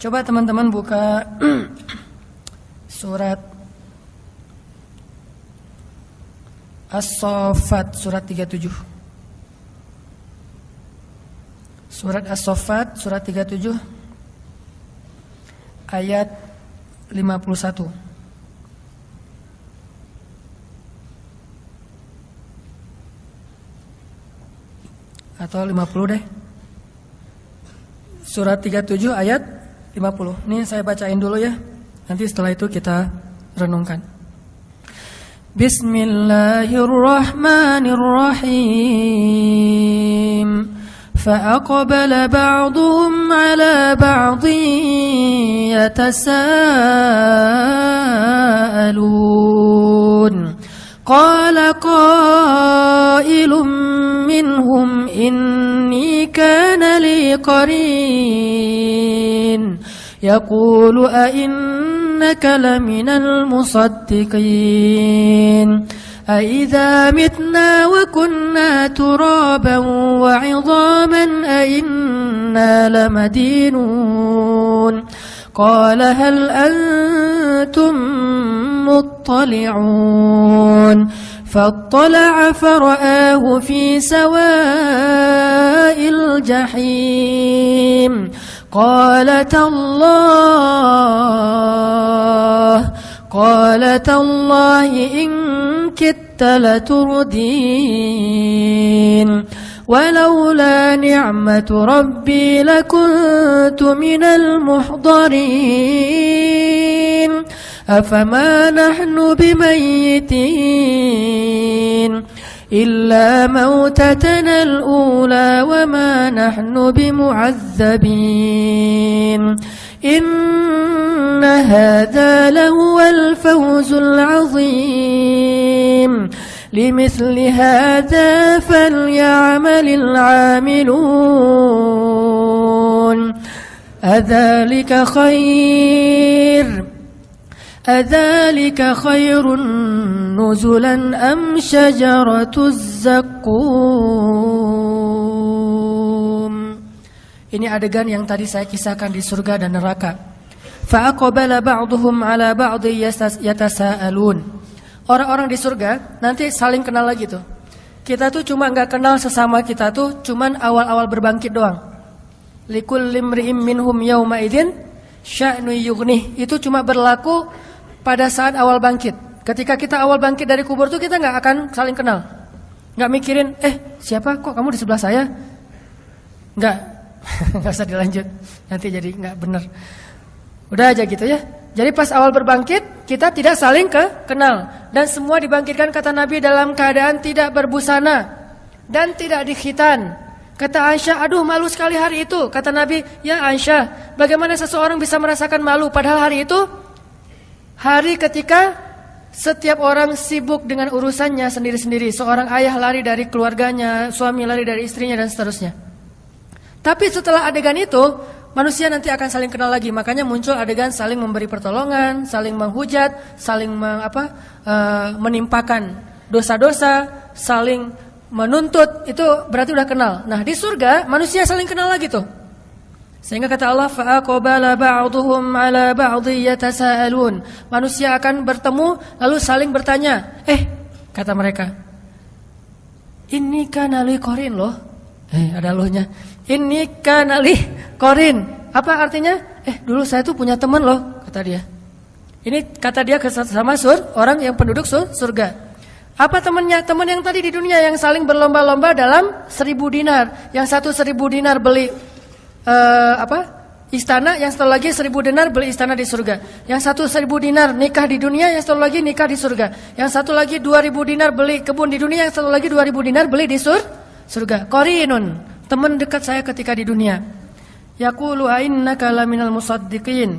Coba teman-teman buka surat As-Sofat surat 37 Surat As-Sofat surat 37 Ayat 51 Atau 50 deh Surat 37 ayat 50. Ini saya bacain dulu ya. Nanti setelah itu kita renungkan. Bismillahirrahmanirrahim. فأقبل بعضهم على بعض يتساءلون قال قائل منهم إني كان لي قريب يقول أئنك لمن المصدقين أئذا متنا وكنا ترابا وعظاما أئنا لمدينون قال هل أنتم مطلعون فاطلع فرآه في سواء الجحيم قال تالله قال تالله إن كدت لتردين ولولا نعمة ربي لكنت من المحضرين أفما نحن بميتين إلا موتتنا الأولى وما نحن بمعذبين إن هذا لهو الفوز العظيم لمثل هذا فليعمل العاملون أذلك خير أذلك خير نزلا أم شجرة الزقوم Ini adegan yang tadi saya kisahkan di surga dan neraka. Fa'aqbala ba'dhum 'ala ba'dhi yatasaalun. Orang-orang di surga nanti saling kenal lagi tuh. Kita tuh cuma nggak kenal sesama kita tuh cuman awal-awal berbangkit doang. Likul limri'im minhum yauma idzin sya'nu yughnih. Itu cuma berlaku pada saat awal bangkit. Ketika kita awal bangkit dari kubur tuh kita nggak akan saling kenal. Nggak mikirin, eh siapa kok kamu di sebelah saya? Nggak, nggak usah dilanjut. Nanti jadi nggak bener. Udah aja gitu ya. Jadi pas awal berbangkit kita tidak saling ke kenal dan semua dibangkitkan kata Nabi dalam keadaan tidak berbusana dan tidak dikhitan. Kata Aisyah, aduh malu sekali hari itu. Kata Nabi, ya Aisyah, bagaimana seseorang bisa merasakan malu padahal hari itu Hari ketika setiap orang sibuk dengan urusannya sendiri-sendiri. Seorang ayah lari dari keluarganya, suami lari dari istrinya dan seterusnya. Tapi setelah adegan itu, manusia nanti akan saling kenal lagi. Makanya muncul adegan saling memberi pertolongan, saling menghujat, saling meng, apa, e, menimpakan dosa-dosa, saling menuntut. Itu berarti udah kenal. Nah di surga manusia saling kenal lagi tuh. Sehingga kata Allah, fa'aqbala ba'duhum 'ala ba'dhi yatasaalun. Manusia akan bertemu lalu saling bertanya. Eh, kata mereka. Ini kan ali korin loh. Eh, ada lohnya. Ini kan ali korin. Apa artinya? Eh, dulu saya tuh punya teman loh, kata dia. Ini kata dia sama sur orang yang penduduk sur, surga. Apa temannya? Teman yang tadi di dunia yang saling berlomba-lomba dalam seribu dinar. Yang satu seribu dinar beli uh, apa? Istana yang satu lagi seribu dinar beli istana di surga. Yang satu seribu dinar nikah di dunia, yang satu lagi nikah di surga. Yang satu lagi dua ribu dinar beli kebun di dunia, yang satu lagi dua ribu dinar beli di sur surga. Korinun, teman dekat saya ketika di dunia. yaku innaka kalaminal musaddiqin.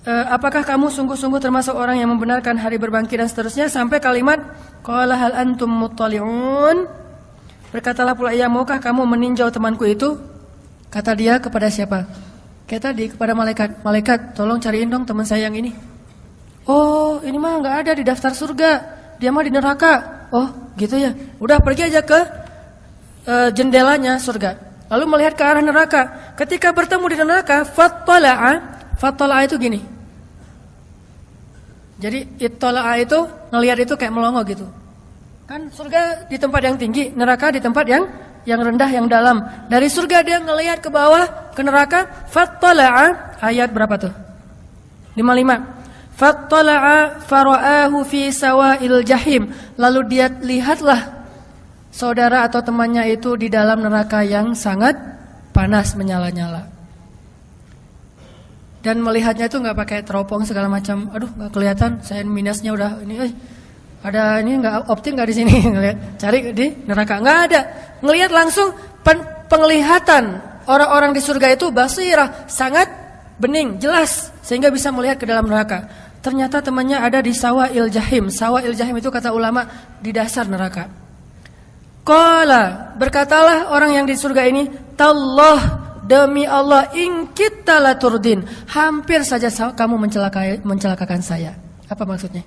Uh, apakah kamu sungguh-sungguh termasuk orang yang membenarkan hari berbangkit dan seterusnya sampai kalimat qala hal antum mutaliun Berkatalah pula ia, ya, maukah kamu meninjau temanku itu? Kata dia kepada siapa? Kayak tadi kepada malaikat. Malaikat, tolong cariin dong teman saya yang ini. Oh, ini mah nggak ada di daftar surga. Dia mah di neraka. Oh, gitu ya. Udah pergi aja ke uh, jendelanya surga. Lalu melihat ke arah neraka. Ketika bertemu di neraka, fatola'a, fatola'a itu gini. Jadi itola'a itu ngelihat itu kayak melongo gitu. Kan surga di tempat yang tinggi, neraka di tempat yang yang rendah, yang dalam. Dari surga dia ngelihat ke bawah, ke neraka. Fattala'a, ayat berapa tuh? 55. Fattala'a fara'ahu fi sawa'il jahim. Lalu dia lihatlah saudara atau temannya itu di dalam neraka yang sangat panas menyala-nyala. Dan melihatnya itu nggak pakai teropong segala macam. Aduh, nggak kelihatan. Saya minusnya udah ini. Eh ada ini nggak optik nggak di sini ngelihat cari di neraka nggak ada ngelihat langsung pen, penglihatan orang-orang di surga itu basirah sangat bening jelas sehingga bisa melihat ke dalam neraka ternyata temannya ada di sawah il jahim sawah il jahim itu kata ulama di dasar neraka Kala berkatalah orang yang di surga ini tallah demi Allah ingkita laturdin hampir saja kamu mencelakai, mencelakakan saya apa maksudnya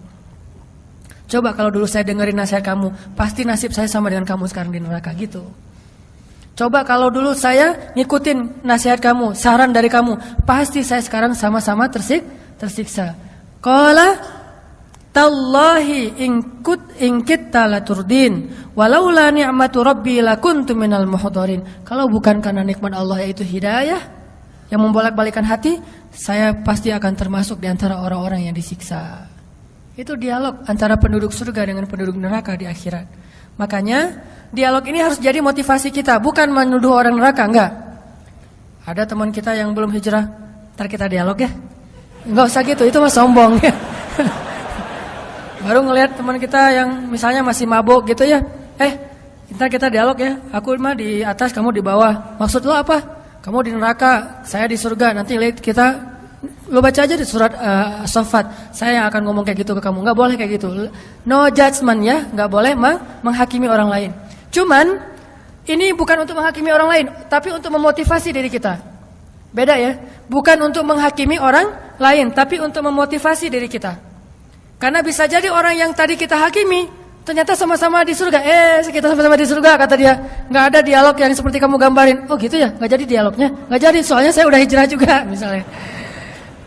Coba kalau dulu saya dengerin nasihat kamu, pasti nasib saya sama dengan kamu sekarang di neraka gitu. Coba kalau dulu saya ngikutin nasihat kamu, saran dari kamu, pasti saya sekarang sama-sama tersik, tersiksa. Kala tallahi ingkut ingkit turdin, walaula ni'matu rabbi lakuntu minal muhdorin. Kalau bukan karena nikmat Allah yaitu hidayah yang membolak-balikan hati, saya pasti akan termasuk di antara orang-orang yang disiksa. Itu dialog antara penduduk surga dengan penduduk neraka di akhirat. Makanya dialog ini harus jadi motivasi kita, bukan menuduh orang neraka, enggak. Ada teman kita yang belum hijrah, ntar kita dialog ya. Enggak usah gitu, itu mah sombong ya. Baru ngelihat teman kita yang misalnya masih mabuk gitu ya. Eh, ntar kita dialog ya. Aku mah di atas, kamu di bawah. Maksud lo apa? Kamu di neraka, saya di surga. Nanti kita lo baca aja di surat uh, eh, sofat saya yang akan ngomong kayak gitu ke kamu nggak boleh kayak gitu no judgment ya nggak boleh meng menghakimi orang lain cuman ini bukan untuk menghakimi orang lain tapi untuk memotivasi diri kita beda ya bukan untuk menghakimi orang lain tapi untuk memotivasi diri kita karena bisa jadi orang yang tadi kita hakimi ternyata sama-sama di surga eh kita sama-sama di surga kata dia nggak ada dialog yang seperti kamu gambarin oh gitu ya nggak jadi dialognya nggak jadi soalnya saya udah hijrah juga misalnya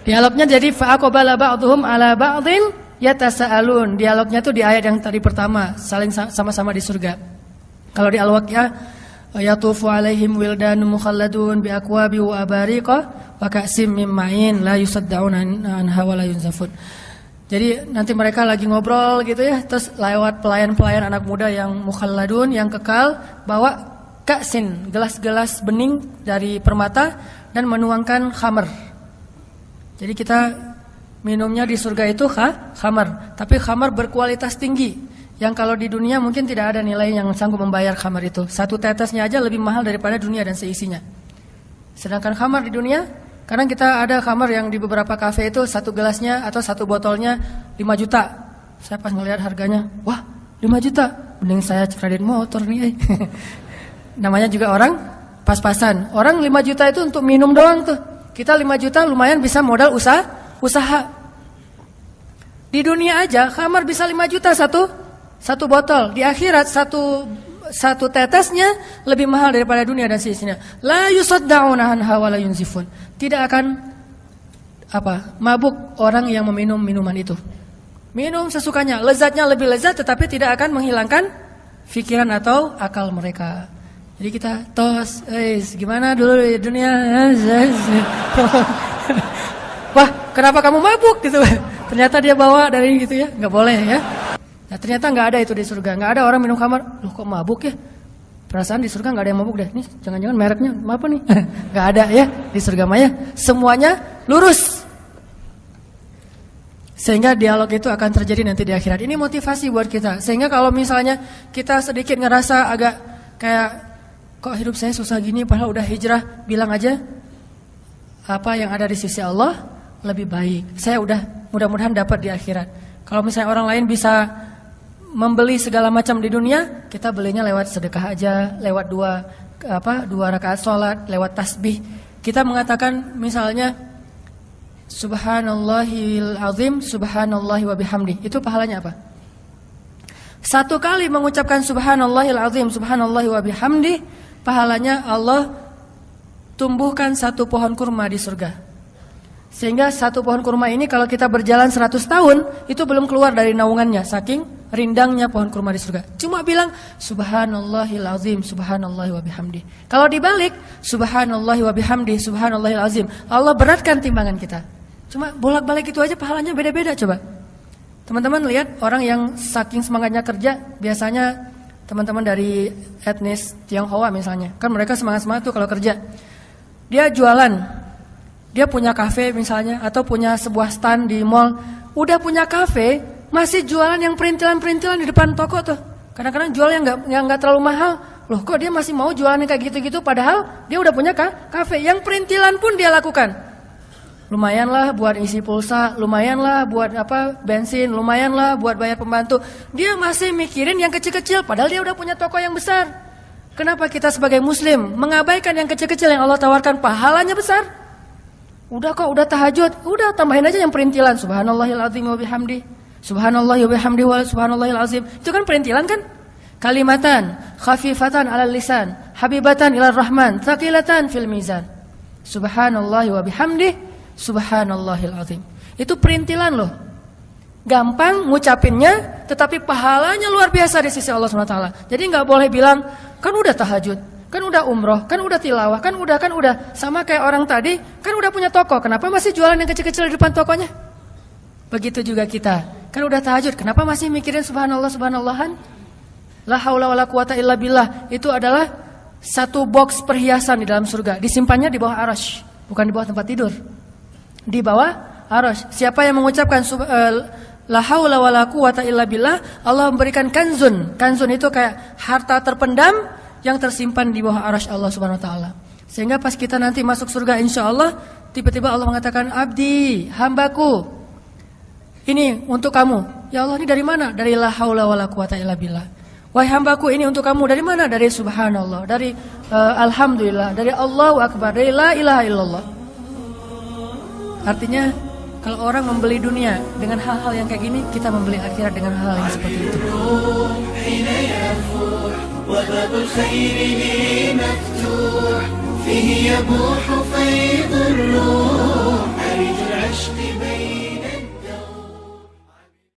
Dialognya jadi fa'aqbala ba'dhum ala ba'dhin yatasaalun. Dialognya itu di ayat yang tadi pertama, saling sama-sama di surga. Kalau di Al-Waqiah yatufu alaihim wildan mukhalladun bi aqwabi wa abariqa wa ka'sim mim ma'in la yusaddaun anha wa la yunzafun. Jadi nanti mereka lagi ngobrol gitu ya, terus lewat pelayan-pelayan anak muda yang mukhalladun yang kekal bawa kaksin, gelas-gelas bening dari permata dan menuangkan khamer jadi kita minumnya di surga itu ha? khamar, tapi khamar berkualitas tinggi. Yang kalau di dunia mungkin tidak ada nilai yang sanggup membayar khamar itu. Satu tetesnya aja lebih mahal daripada dunia dan seisinya. Sedangkan khamar di dunia, kadang kita ada khamar yang di beberapa kafe itu satu gelasnya atau satu botolnya 5 juta. Saya pas ngelihat harganya, wah 5 juta. Mending saya kredit motor nih. Eh. Namanya juga orang pas-pasan. Orang 5 juta itu untuk minum doang tuh. Kita 5 juta lumayan bisa modal usaha, usaha. Di dunia aja kamar bisa 5 juta satu satu botol. Di akhirat satu satu tetesnya lebih mahal daripada dunia dan sisinya. La yusaddauna daunahan hawa la yunzifun. Tidak akan apa? Mabuk orang yang meminum minuman itu. Minum sesukanya, lezatnya lebih lezat tetapi tidak akan menghilangkan fikiran atau akal mereka. Jadi kita tos, eh gimana dulu dunia? Wah, kenapa kamu mabuk gitu? Ternyata dia bawa dari gitu ya, nggak boleh ya. Nah ternyata nggak ada itu di surga, nggak ada orang minum kamar. Loh kok mabuk ya? Perasaan di surga nggak ada yang mabuk deh. Nih jangan-jangan mereknya apa nih? Nggak ada ya di surga maya. Semuanya lurus. Sehingga dialog itu akan terjadi nanti di akhirat. Ini motivasi buat kita. Sehingga kalau misalnya kita sedikit ngerasa agak kayak kok hidup saya susah gini padahal udah hijrah bilang aja apa yang ada di sisi Allah lebih baik saya udah mudah-mudahan dapat di akhirat kalau misalnya orang lain bisa membeli segala macam di dunia kita belinya lewat sedekah aja lewat dua apa dua rakaat sholat lewat tasbih kita mengatakan misalnya subhanallahil azim Subhanallah wa bihamdi itu pahalanya apa satu kali mengucapkan subhanallahil azim Subhanallah wa bihamdi pahalanya Allah tumbuhkan satu pohon kurma di surga. Sehingga satu pohon kurma ini kalau kita berjalan 100 tahun itu belum keluar dari naungannya saking rindangnya pohon kurma di surga. Cuma bilang subhanallahil azim, subhanallahi wa Kalau dibalik subhanallahi wa bihamdi, subhanallahil azim. Allah beratkan timbangan kita. Cuma bolak-balik itu aja pahalanya beda-beda coba. Teman-teman lihat orang yang saking semangatnya kerja biasanya teman-teman dari etnis Tionghoa misalnya, kan mereka semangat-semangat tuh kalau kerja. Dia jualan, dia punya kafe misalnya, atau punya sebuah stand di mall, udah punya kafe, masih jualan yang perintilan-perintilan di depan toko tuh. Kadang-kadang jual yang nggak yang nggak terlalu mahal, loh kok dia masih mau jualan yang kayak gitu-gitu, padahal dia udah punya kafe yang perintilan pun dia lakukan. Lumayanlah buat isi pulsa, lumayanlah buat apa bensin, lumayanlah buat bayar pembantu. Dia masih mikirin yang kecil-kecil, padahal dia udah punya toko yang besar. Kenapa kita sebagai muslim mengabaikan yang kecil-kecil yang Allah tawarkan pahalanya besar? Udah kok, udah tahajud, udah tambahin aja yang perintilan. Subhanallahiladzim wa bihamdi. Subhanallah wa bihamdi wa subhanallahil azim. Itu kan perintilan kan? Kalimatan khafifatan alalisan, lisan, habibatan ilal rahman, thaqilatan fil mizan. Subhanallah wa bihamdi Subhanallahil azim. Itu perintilan loh. Gampang ngucapinnya, tetapi pahalanya luar biasa di sisi Allah SWT. Jadi nggak boleh bilang, kan udah tahajud, kan udah umroh, kan udah tilawah, kan udah, kan udah. Sama kayak orang tadi, kan udah punya toko, kenapa masih jualan yang kecil-kecil di depan tokonya? Begitu juga kita, kan udah tahajud, kenapa masih mikirin subhanallah, subhanallahan? La haula wala quwata illa billah. Itu adalah satu box perhiasan di dalam surga, disimpannya di bawah arash, bukan di bawah tempat tidur di bawah arasy. Siapa yang mengucapkan eh, la haula wala quwata illa Allah memberikan kanzun. Kanzun itu kayak harta terpendam yang tersimpan di bawah arasy Allah Subhanahu wa taala. Sehingga pas kita nanti masuk surga insya Allah Tiba-tiba Allah mengatakan Abdi, hambaku Ini untuk kamu Ya Allah ini dari mana? Dari la haula wata la quwata illa Wahai hambaku ini untuk kamu Dari mana? Dari subhanallah Dari uh, alhamdulillah Dari Allahu akbar Dari la ilaha illallah Artinya kalau orang membeli dunia dengan hal-hal yang kayak gini, kita membeli akhirat dengan hal-hal yang seperti itu.